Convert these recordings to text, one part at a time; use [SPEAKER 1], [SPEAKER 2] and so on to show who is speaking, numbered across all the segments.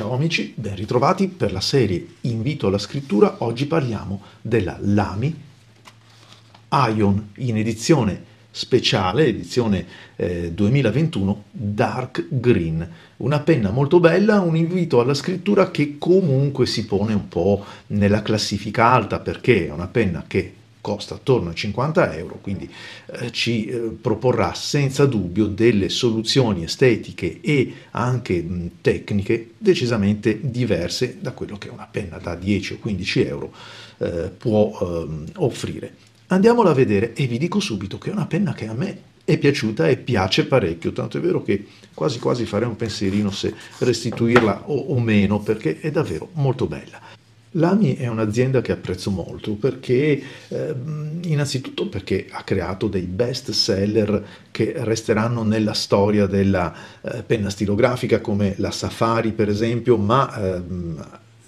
[SPEAKER 1] Ciao amici, ben ritrovati per la serie Invito alla scrittura. Oggi parliamo della Lami Ion in edizione speciale, edizione eh, 2021 Dark Green. Una penna molto bella, un invito alla scrittura che comunque si pone un po' nella classifica alta perché è una penna che costa attorno a 50 euro, quindi eh, ci eh, proporrà senza dubbio delle soluzioni estetiche e anche mh, tecniche decisamente diverse da quello che una penna da 10 o 15 euro eh, può ehm, offrire. Andiamola a vedere e vi dico subito che è una penna che a me è piaciuta e piace parecchio, tanto è vero che quasi quasi farei un pensierino se restituirla o, o meno perché è davvero molto bella. L'AMI è un'azienda che apprezzo molto perché, eh, innanzitutto perché ha creato dei best seller che resteranno nella storia della eh, penna stilografica come la Safari per esempio, ma eh,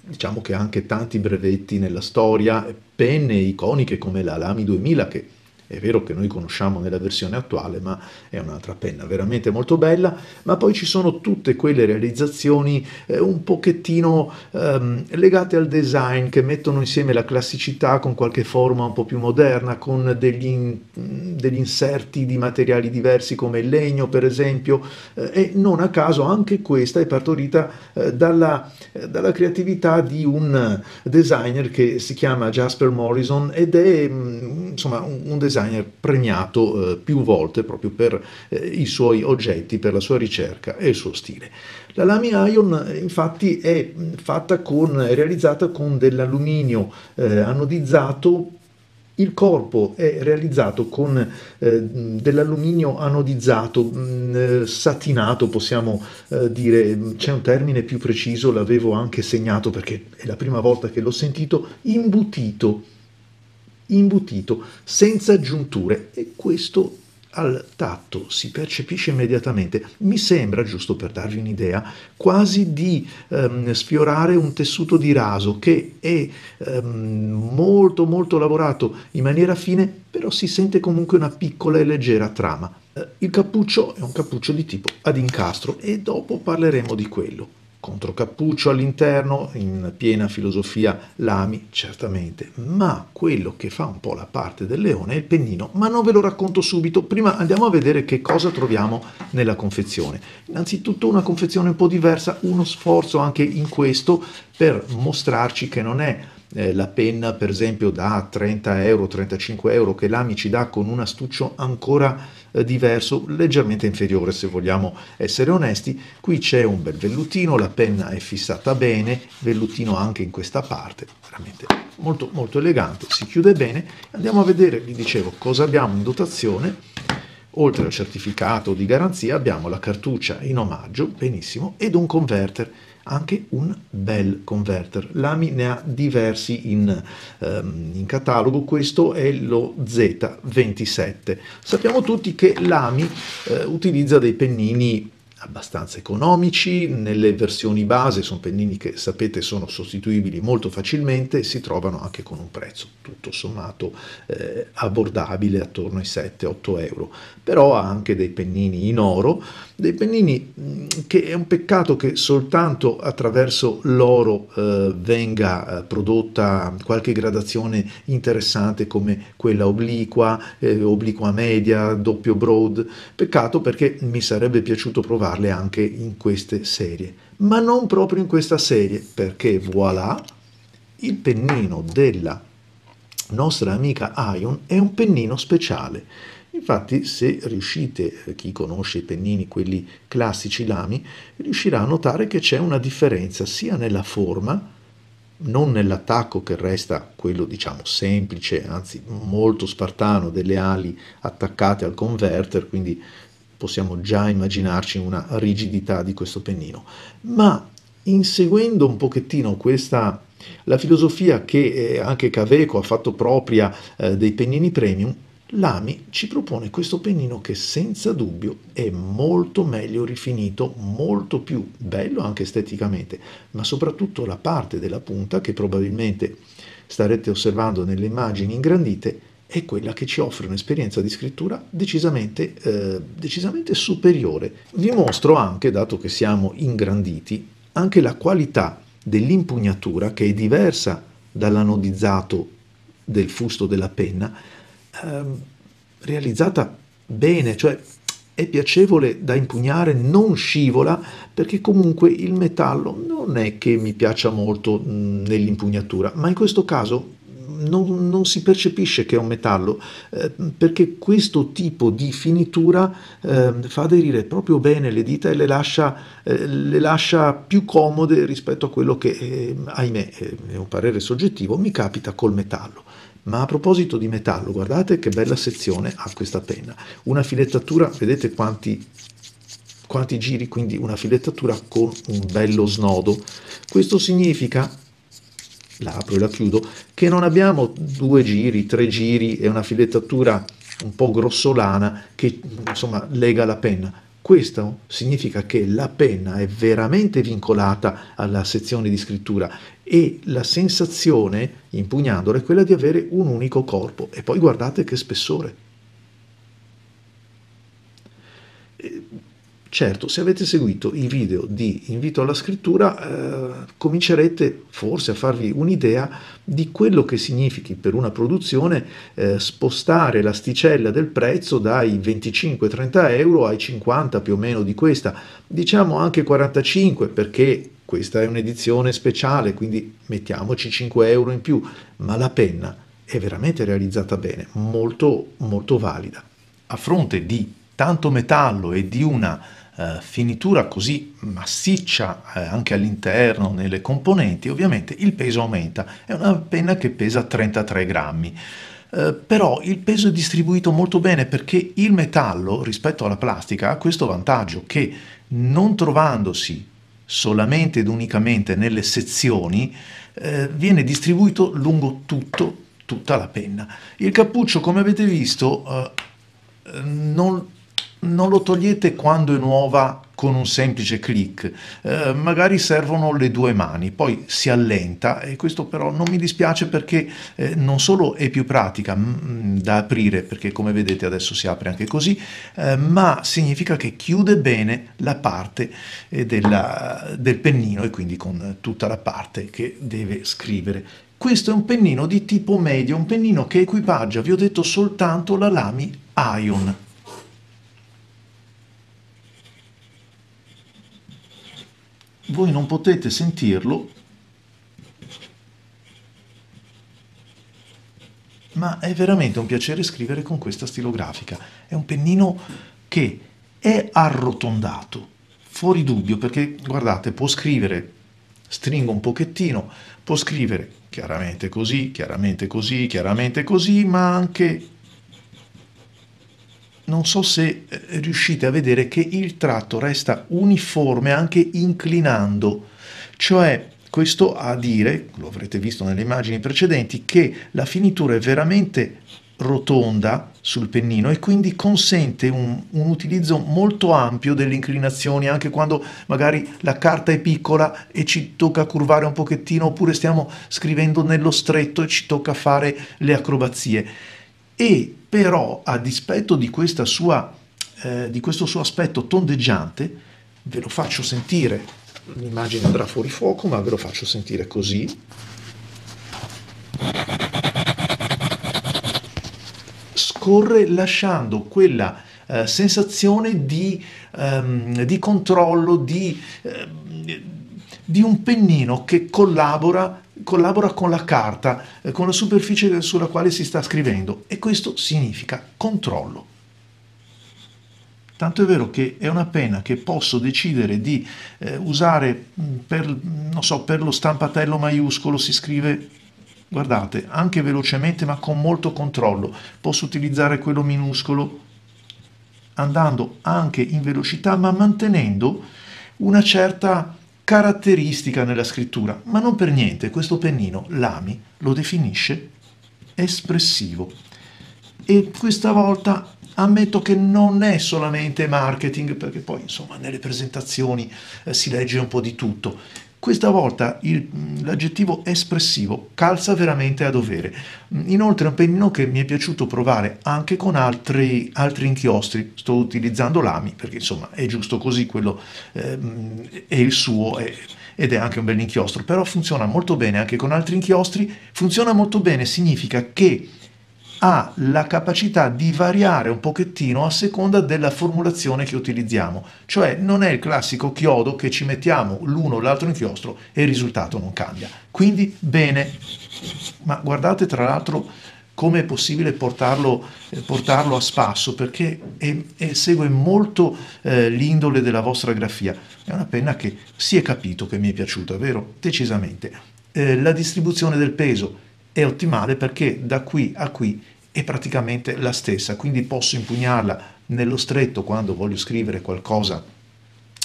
[SPEAKER 1] diciamo che anche tanti brevetti nella storia, penne iconiche come la LAMI 2000 che è vero che noi conosciamo nella versione attuale, ma è un'altra penna veramente molto bella, ma poi ci sono tutte quelle realizzazioni eh, un pochettino ehm, legate al design che mettono insieme la classicità con qualche forma un po' più moderna, con degli, in, degli inserti di materiali diversi come il legno per esempio, eh, e non a caso anche questa è partorita eh, dalla, eh, dalla creatività di un designer che si chiama Jasper Morrison ed è mh, mm, insomma un, un designer designer premiato eh, più volte proprio per eh, i suoi oggetti, per la sua ricerca e il suo stile. La Lamy Ion eh, infatti è, mm, con, è realizzata con dell'alluminio eh, anodizzato il corpo è realizzato con eh, mm, dell'alluminio anodizzato, mh, mm, eh, satinato, possiamo eh, dire, c'è un termine più preciso, l'avevo anche segnato perché è la prima volta che l'ho sentito, imbutito imbutito, senza giunture e questo al tatto si percepisce immediatamente. Mi sembra, giusto per darvi un'idea, quasi di ehm, sfiorare un tessuto di raso che è ehm, molto molto lavorato in maniera fine, però si sente comunque una piccola e leggera trama. Eh, il cappuccio è un cappuccio di tipo ad incastro e dopo parleremo di quello contro Cappuccio all'interno, in piena filosofia Lami, certamente, ma quello che fa un po' la parte del leone è il pennino, ma non ve lo racconto subito, prima andiamo a vedere che cosa troviamo nella confezione. Innanzitutto una confezione un po' diversa, uno sforzo anche in questo per mostrarci che non è eh, la penna per esempio da 30 euro, 35 euro che l'AMI ci dà con un astuccio ancora eh, diverso, leggermente inferiore se vogliamo essere onesti. Qui c'è un bel vellutino, la penna è fissata bene, vellutino anche in questa parte, veramente molto molto elegante, si chiude bene. Andiamo a vedere, vi dicevo, cosa abbiamo in dotazione. Oltre al certificato di garanzia abbiamo la cartuccia in omaggio, benissimo, ed un converter anche un bel Converter. Lamy ne ha diversi in, ehm, in catalogo, questo è lo Z27. Sappiamo tutti che Lamy eh, utilizza dei pennini abbastanza economici, nelle versioni base sono pennini che sapete sono sostituibili molto facilmente e si trovano anche con un prezzo tutto sommato eh, abbordabile attorno ai 7-8 euro, però ha anche dei pennini in oro dei pennini mm, che è un peccato che soltanto attraverso l'oro eh, venga eh, prodotta qualche gradazione interessante come quella obliqua, eh, obliqua media, doppio broad, peccato perché mi sarebbe piaciuto provarle anche in queste serie, ma non proprio in questa serie perché voilà il pennino della nostra amica Ion è un pennino speciale Infatti, se riuscite, eh, chi conosce i pennini, quelli classici lami, riuscirà a notare che c'è una differenza sia nella forma, non nell'attacco che resta quello diciamo semplice, anzi molto spartano, delle ali attaccate al converter, quindi possiamo già immaginarci una rigidità di questo pennino, ma inseguendo un pochettino questa la filosofia che eh, anche Caveco ha fatto propria eh, dei pennini premium, Lami ci propone questo pennino che senza dubbio è molto meglio rifinito, molto più bello anche esteticamente, ma soprattutto la parte della punta che probabilmente starete osservando nelle immagini ingrandite è quella che ci offre un'esperienza di scrittura decisamente, eh, decisamente superiore. Vi mostro anche, dato che siamo ingranditi, anche la qualità dell'impugnatura che è diversa dall'anodizzato del fusto della penna, ehm, realizzata bene, cioè è piacevole da impugnare, non scivola, perché comunque il metallo non è che mi piaccia molto mm, nell'impugnatura, ma in questo caso non, non si percepisce che è un metallo, eh, perché questo tipo di finitura eh, fa aderire proprio bene le dita e le lascia, eh, le lascia più comode rispetto a quello che, ehm, ahimè, è un parere soggettivo, mi capita col metallo. Ma a proposito di metallo, guardate che bella sezione ha questa penna. Una filettatura, vedete quanti, quanti giri, quindi una filettatura con un bello snodo. Questo significa la apro e la chiudo, che non abbiamo due giri, tre giri e una filettatura un po' grossolana che insomma lega la penna. Questo significa che la penna è veramente vincolata alla sezione di scrittura e la sensazione, impugnandola, è quella di avere un unico corpo. E poi guardate che spessore. Certo, se avete seguito i video di invito alla scrittura, eh, comincerete forse a farvi un'idea di quello che significhi per una produzione eh, spostare l'asticella del prezzo dai 25-30 euro ai 50 più o meno di questa, diciamo anche 45 perché questa è un'edizione speciale, quindi mettiamoci 5 euro in più, ma la penna è veramente realizzata bene, molto molto valida. A fronte di tanto metallo e di una eh, finitura così massiccia eh, anche all'interno, nelle componenti, ovviamente il peso aumenta. È una penna che pesa 33 grammi. Eh, però il peso è distribuito molto bene perché il metallo rispetto alla plastica ha questo vantaggio che non trovandosi solamente ed unicamente nelle sezioni eh, viene distribuito lungo tutto, tutta la penna. Il cappuccio come avete visto eh, non non lo togliete quando è nuova con un semplice clic, eh, magari servono le due mani, poi si allenta e questo però non mi dispiace perché eh, non solo è più pratica mh, mm, mm, da aprire, perché come vedete adesso si apre anche così, eh, ma significa che chiude bene la parte eh, della, del pennino e quindi con tutta la parte che deve scrivere. Questo è un pennino di tipo medio, un pennino che equipaggia, vi ho detto, soltanto la Lamy Ion. voi non potete sentirlo, ma è veramente un piacere scrivere con questa stilografica. È un pennino che è arrotondato, fuori dubbio, perché guardate, può scrivere, stringo un pochettino, può scrivere chiaramente così, chiaramente così, chiaramente così, ma anche non so se eh, riuscite a vedere che il tratto resta uniforme anche inclinando, cioè questo a dire, lo avrete visto nelle immagini precedenti, che la finitura è veramente rotonda sul pennino e quindi consente un, un utilizzo molto ampio delle inclinazioni anche quando magari la carta è piccola e ci tocca curvare un pochettino oppure stiamo scrivendo nello stretto e ci tocca fare le acrobazie e però a dispetto di, sua, eh, di questo suo aspetto tondeggiante, ve lo faccio sentire, l'immagine andrà fuori fuoco, ma ve lo faccio sentire così, scorre lasciando quella eh, sensazione di, ehm, di, controllo, di, eh, di un pennino che collabora collabora con la carta, eh, con la superficie sulla quale si sta scrivendo e questo significa controllo. Tanto è vero che è una penna che posso decidere di eh, usare mm, per, so, per lo stampatello maiuscolo, si scrive, guardate, anche velocemente ma con molto controllo. Posso utilizzare quello minuscolo andando anche in velocità ma mantenendo una certa caratteristica nella scrittura, ma non per niente questo pennino Lami lo definisce espressivo. E questa volta ammetto che non è solamente marketing, perché poi insomma nelle presentazioni eh, si legge un po' di tutto, questa volta il, mm, l'aggettivo espressivo calza veramente a dovere. Mm, inoltre è un pennino che mi è piaciuto provare anche con altri, altri inchiostri. Sto utilizzando l'AMI perché insomma è giusto così, quello eh, è il suo è, ed è anche un bel inchiostro, però funziona molto bene anche con altri inchiostri. Funziona molto bene significa che ha la capacità di variare un pochettino a seconda della formulazione che utilizziamo, cioè non è il classico chiodo che ci mettiamo l'uno o l'altro inchiostro e il risultato non cambia. Quindi bene, ma guardate tra l'altro come è possibile portarlo, eh, portarlo, a spasso, perché è, è, segue molto eh, l'indole della vostra grafia. È una penna che si è capito che mi è piaciuta, vero? Decisamente. Eh, la distribuzione del peso è ottimale perché da qui a qui è praticamente la stessa, quindi posso impugnarla nello stretto quando voglio scrivere qualcosa,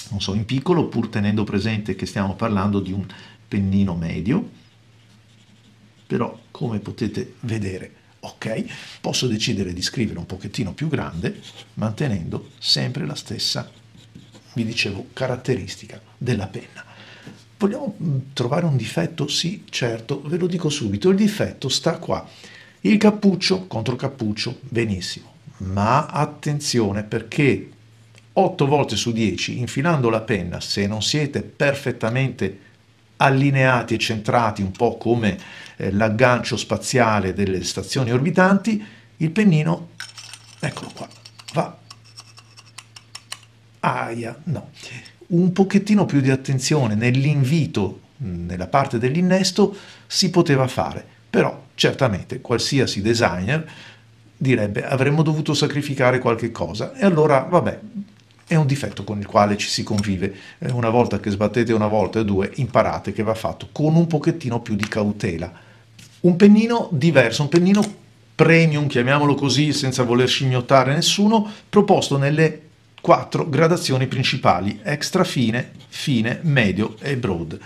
[SPEAKER 1] non so, in piccolo, pur tenendo presente che stiamo parlando di un pennino medio, però come potete vedere, ok, posso decidere di scrivere un pochettino più grande, mantenendo sempre la stessa, vi dicevo, caratteristica della penna. Vogliamo mm, trovare un difetto? Sì, certo, ve lo dico subito, il difetto sta qua il cappuccio contro il cappuccio, benissimo. Ma attenzione perché 8 volte su 10 infilando la penna, se non siete perfettamente allineati e centrati un po' come eh, l'aggancio spaziale delle stazioni orbitanti, il pennino, eccolo qua, va. Aia, no. Un pochettino più di attenzione nell'invito, nella parte dell'innesto, si poteva fare però certamente qualsiasi designer direbbe avremmo dovuto sacrificare qualche cosa e allora vabbè è un difetto con il quale ci si convive. Eh, una volta che sbattete una volta e due, imparate che va fatto con un pochettino più di cautela. Un pennino diverso, un pennino premium, chiamiamolo così, senza voler scignottare nessuno, proposto nelle quattro gradazioni principali, extra fine, fine, medio e broad.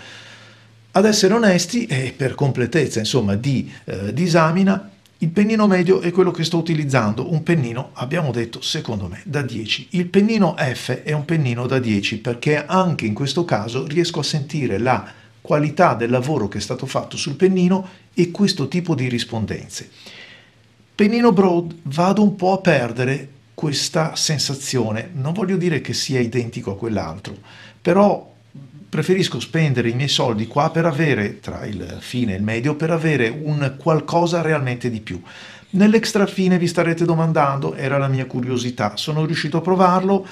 [SPEAKER 1] Ad essere onesti e per completezza insomma, di eh, disamina, il pennino medio è quello che sto utilizzando, un pennino, abbiamo detto, secondo me, da 10. Il pennino F è un pennino da 10 perché anche in questo caso riesco a sentire la qualità del lavoro che è stato fatto sul pennino e questo tipo di rispondenze. Pennino Broad vado un po' a perdere questa sensazione, non voglio dire che sia identico a quell'altro, però preferisco spendere i miei soldi qua per avere, tra il fine e il medio, per avere un qualcosa realmente di più. Nell'extra fine vi starete domandando, era la mia curiosità, sono riuscito a provarlo,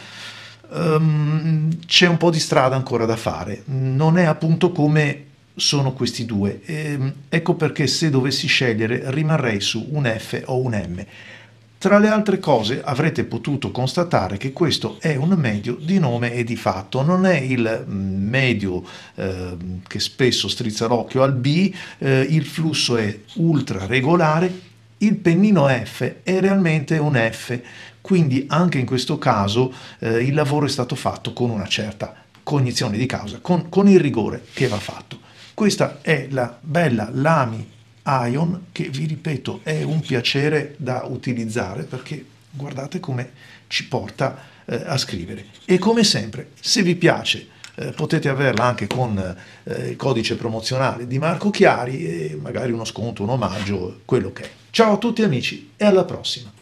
[SPEAKER 1] um, c'è un po' di strada ancora da fare, non è appunto come sono questi due, e, ehm, ecco perché se dovessi scegliere rimarrei su un F o un M. Tra le altre cose avrete potuto constatare che questo è un medio di nome e di fatto, non è il mm, medio eh, che spesso strizza l'occhio al B, eh, il flusso è ultra regolare, il pennino F è realmente un F, quindi anche in questo caso eh, il lavoro è stato fatto con una certa cognizione di causa, con, con il rigore che va fatto. Questa è la bella Lami Ion che vi ripeto è un piacere da utilizzare perché guardate come ci porta eh, a scrivere e come sempre se vi piace eh, potete averla anche con eh, il codice promozionale di Marco Chiari e magari uno sconto, un omaggio, quello che è. Ciao a tutti amici e alla prossima!